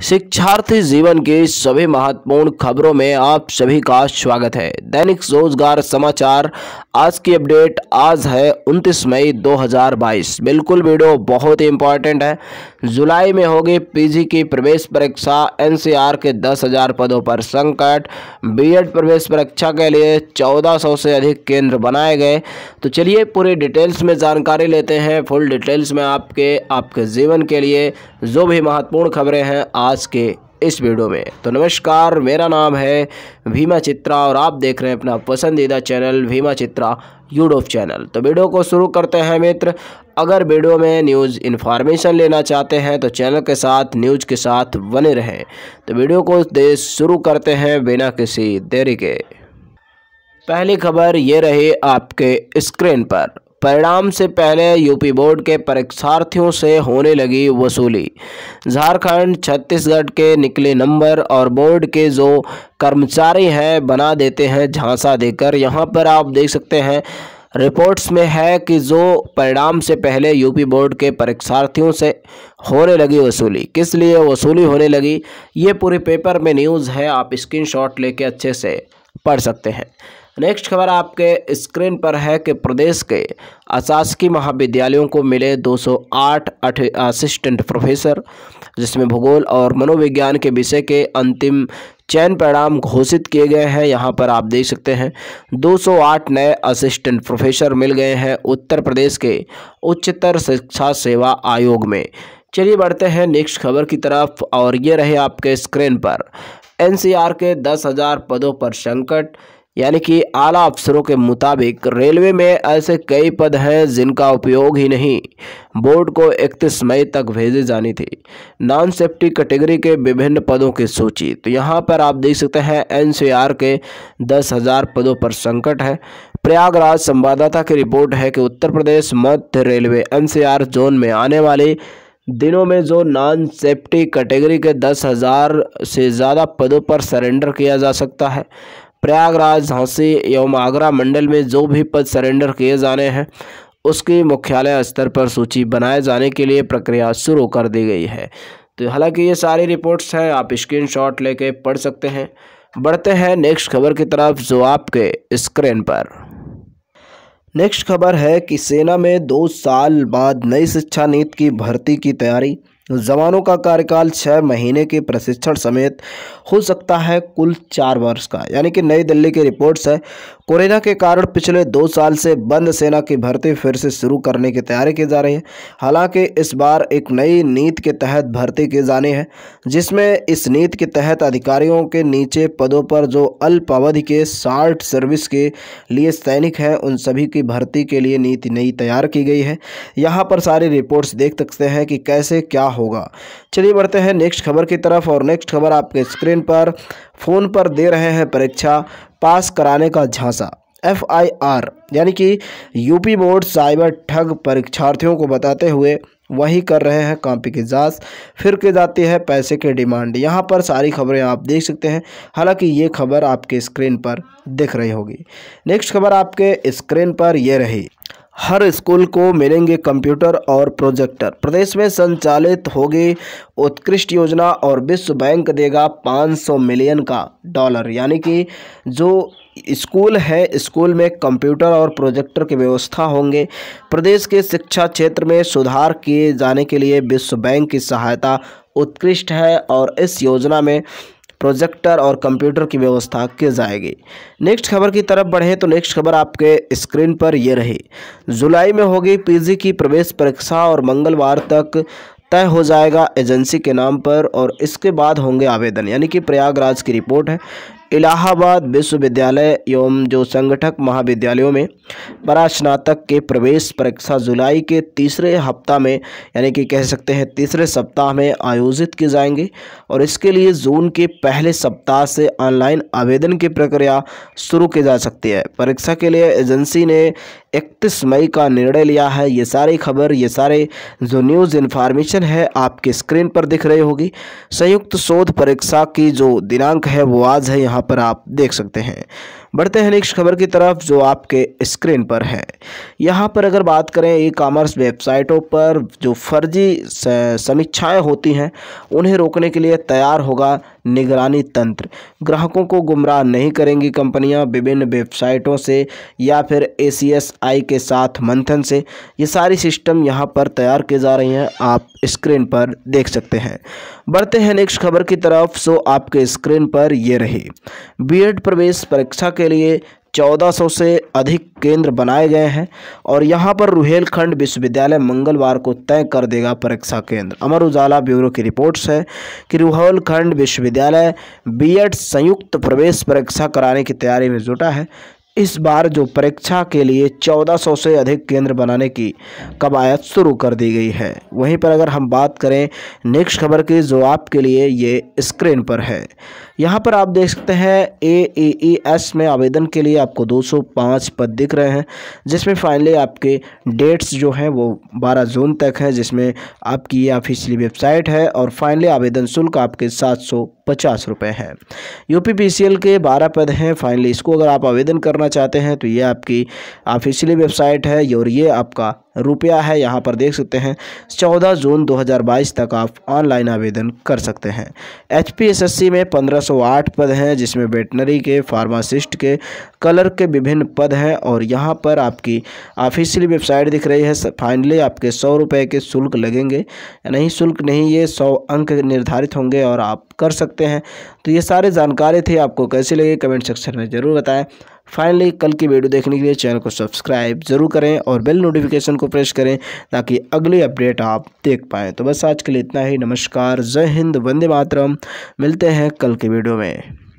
शिक्षार्थी जीवन के सभी महत्वपूर्ण खबरों में आप सभी का स्वागत है दैनिक रोजगार समाचार आज की अपडेट आज है 29 मई 2022 बिल्कुल वीडियो बहुत ही इंपॉर्टेंट है जुलाई में होगी पीजी की प्रवेश परीक्षा एनसीआर के 10,000 पदों पर संकट बीएड प्रवेश परीक्षा के लिए 1400 से अधिक केंद्र बनाए गए तो चलिए पूरी डिटेल्स में जानकारी लेते हैं फुल डिटेल्स में आपके आपके जीवन के लिए जो भी महत्वपूर्ण खबरें हैं आज के इस वीडियो में तो नमस्कार मेरा नाम है भीमा चित्रा और आप देख रहे हैं अपना पसंदीदा channel Bhima Chitra YouTube channel तो वीडियो को शुरू करते हैं मित्र अगर वीडियो में न्यूज़ इन्फॉर्मेशन लेना चाहते हैं तो चैनल के साथ न्यूज़ के साथ बने रहें तो वीडियो को शुरू करते हैं बिना किसी देरी के पहली खबर ये रही आपके स्क्रीन पर परिणाम से पहले यूपी बोर्ड के परीक्षार्थियों से होने लगी वसूली झारखंड छत्तीसगढ़ के निकले नंबर और बोर्ड के जो कर्मचारी हैं बना देते हैं झांसा देकर यहाँ पर आप देख सकते हैं रिपोर्ट्स में है कि जो परिणाम से पहले यूपी बोर्ड के परीक्षार्थियों से होने लगी वसूली किस लिए वसूली होने लगी ये पूरे पेपर में न्यूज़ है आप स्क्रीनशॉट लेके अच्छे से पढ़ सकते हैं नेक्स्ट खबर आपके स्क्रीन पर है कि प्रदेश के अशासकीय महाविद्यालयों को मिले 208 असिस्टेंट प्रोफेसर जिसमें भूगोल और मनोविज्ञान के विषय के अंतिम चयन परिणाम घोषित किए गए हैं यहाँ पर आप देख सकते हैं 208 नए असिस्टेंट प्रोफेसर मिल गए हैं उत्तर प्रदेश के उच्चतर शिक्षा सेवा आयोग में चलिए बढ़ते हैं नेक्स्ट खबर की तरफ और ये रहे आपके स्क्रीन पर एनसीआर के दस हज़ार पदों पर संकट यानी कि आला अफसरों के मुताबिक रेलवे में ऐसे कई पद हैं जिनका उपयोग ही नहीं बोर्ड को 31 मई तक भेजी जानी थी नॉन सेफ्टी कैटेगरी के विभिन्न पदों की सूची तो यहाँ पर आप देख सकते हैं एनसीआर के दस हज़ार पदों पर संकट है प्रयागराज संवाददाता की रिपोर्ट है कि उत्तर प्रदेश मध्य रेलवे एन जोन में आने वाली दिनों में जो नॉन सेफ्टी कैटेगरी के दस हज़ार से ज़्यादा पदों पर सरेंडर किया जा सकता है प्रयागराज झांसी एवं आगरा मंडल में जो भी पद सरेंडर किए जाने हैं उसके मुख्यालय स्तर पर सूची बनाए जाने के लिए प्रक्रिया शुरू कर दी गई है तो हालांकि ये सारी रिपोर्ट्स हैं आप स्क्रीन शॉट लेके पढ़ सकते हैं बढ़ते हैं नेक्स्ट खबर की तरफ जो आपके स्क्रीन पर नेक्स्ट खबर है कि सेना में दो साल बाद नई शिक्षा नीति की भर्ती की तैयारी जवानों का कार्यकाल छः महीने के प्रशिक्षण समेत हो सकता है कुल चार वर्ष का यानी कि नई दिल्ली की रिपोर्ट्स है कोरोना के कारण पिछले दो साल से बंद सेना की भर्ती फिर से शुरू करने की तैयारी की जा रही है हालांकि इस बार एक नई नीति के तहत भर्ती की जाने हैं जिसमें इस नीति के तहत अधिकारियों के नीचे पदों पर जो अल्पावधि के शार्ट सर्विस के लिए सैनिक हैं उन सभी की भर्ती के लिए नीति नई तैयार की गई है यहाँ पर सारी रिपोर्ट्स देख सकते हैं कि कैसे क्या होगा चलिए बढ़ते हैं नेक्स्ट खबर की तरफ और नेक्स्ट खबर आपके स्क्रीन पर फ़ोन पर दे रहे हैं परीक्षा पास कराने का झांसा एफआईआर यानी कि यूपी बोर्ड साइबर ठग परीक्षार्थियों को बताते हुए वही कर रहे हैं कॉपी की जांच फिर की जाती है पैसे के डिमांड यहाँ पर सारी खबरें आप देख सकते हैं हालांकि ये खबर आपके स्क्रीन पर दिख रही होगी नेक्स्ट खबर आपके स्क्रीन पर ये रही हर स्कूल को मिलेंगे कंप्यूटर और प्रोजेक्टर प्रदेश में संचालित होगी उत्कृष्ट योजना और विश्व बैंक देगा 500 मिलियन का डॉलर यानी कि जो स्कूल है स्कूल में कंप्यूटर और प्रोजेक्टर की व्यवस्था होंगे प्रदेश के शिक्षा क्षेत्र में सुधार किए जाने के लिए विश्व बैंक की सहायता उत्कृष्ट है और इस योजना में प्रोजेक्टर और कंप्यूटर की व्यवस्था की जाएगी नेक्स्ट खबर की तरफ बढ़ें तो नेक्स्ट खबर आपके स्क्रीन पर यह रही जुलाई में होगी पीजी की प्रवेश परीक्षा और मंगलवार तक तय हो जाएगा एजेंसी के नाम पर और इसके बाद होंगे आवेदन यानी कि प्रयागराज की रिपोर्ट है इलाहाबाद विश्वविद्यालय एवं जो संगठक महाविद्यालयों में परास्नातक स्नातक के प्रवेश परीक्षा जुलाई के तीसरे हफ्ता में यानी कि कह सकते हैं तीसरे सप्ताह में आयोजित किए जाएंगे और इसके लिए जून के पहले सप्ताह से ऑनलाइन आवेदन की प्रक्रिया शुरू की जा सकती है परीक्षा के लिए एजेंसी ने इकतीस मई का निर्णय लिया है ये सारी खबर ये सारे जो न्यूज़ इन्फॉर्मेशन है आपके स्क्रीन पर दिख रही होगी संयुक्त शोध परीक्षा की जो दिनांक है वो आज है यहाँ पर आप देख सकते हैं बढ़ते हैं नेक्स्ट खबर की तरफ जो आपके स्क्रीन पर है यहाँ पर अगर बात करें ई कामर्स वेबसाइटों पर जो फर्जी समीक्षाएं होती हैं उन्हें रोकने के लिए तैयार होगा निगरानी तंत्र ग्राहकों को गुमराह नहीं करेंगी कंपनियां विभिन्न वेबसाइटों से या फिर ए के साथ मंथन से ये सारी सिस्टम यहाँ पर तैयार की जा रही हैं आप स्क्रीन पर देख सकते हैं बढ़ते हैं नेक्स्ट खबर की तरफ सो आपके स्क्रीन पर ये रही बी प्रवेश परीक्षा के के लिए 1400 से अधिक केंद्र बनाए गए हैं और यहां पर रुहेलखंड विश्वविद्यालय मंगलवार को तय कर देगा परीक्षा केंद्र अमर उजाला ब्यूरो की रिपोर्ट्स है कि रुहेलखंड विश्वविद्यालय बीएड संयुक्त प्रवेश परीक्षा कराने की तैयारी में जुटा है इस बार जो परीक्षा के लिए 1400 से अधिक केंद्र बनाने की कवायद शुरू कर दी गई है वहीं पर अगर हम बात करें नेक्स्ट खबर की जो आपके लिए ये स्क्रीन पर है यहाँ पर आप देख सकते हैं ए एस e e में आवेदन के लिए आपको 205 पद दिख रहे हैं जिसमें फाइनली आपके डेट्स जो हैं वो 12 जून तक हैं जिसमें आपकी ये ऑफिशियली वेबसाइट है और फाइनली आवेदन शुल्क आपके सात सौ पचास रुपये है एल के बारह पद हैं फाइनली इसको अगर आप आवेदन करना करना चाहते हैं तो ये आपकी ऑफिशियली वेबसाइट है और ये आपका रुपया है यहाँ पर देख सकते हैं 14 जून 2022 तक आप ऑनलाइन आवेदन कर सकते हैं एच में 1508 पद हैं जिसमें वेटनरी के फार्मासिस्ट के कलर के विभिन्न पद हैं और यहाँ पर आपकी ऑफिशियली वेबसाइट दिख रही है फाइनली आपके सौ रुपये के शुल्क लगेंगे नहीं शुल्क नहीं ये सौ अंक निर्धारित होंगे और आप कर सकते हैं तो ये सारे जानकारी थी आपको कैसी लगी कमेंट सेक्शन में ज़रूर बताएँ फाइनली कल की वीडियो देखने के लिए चैनल को सब्सक्राइब ज़रूर करें और बेल नोटिफिकेशन को प्रेस करें ताकि अगली अपडेट आप देख पाएँ तो बस आज के लिए इतना ही नमस्कार जय हिंद वंदे मातरम मिलते हैं कल की वीडियो में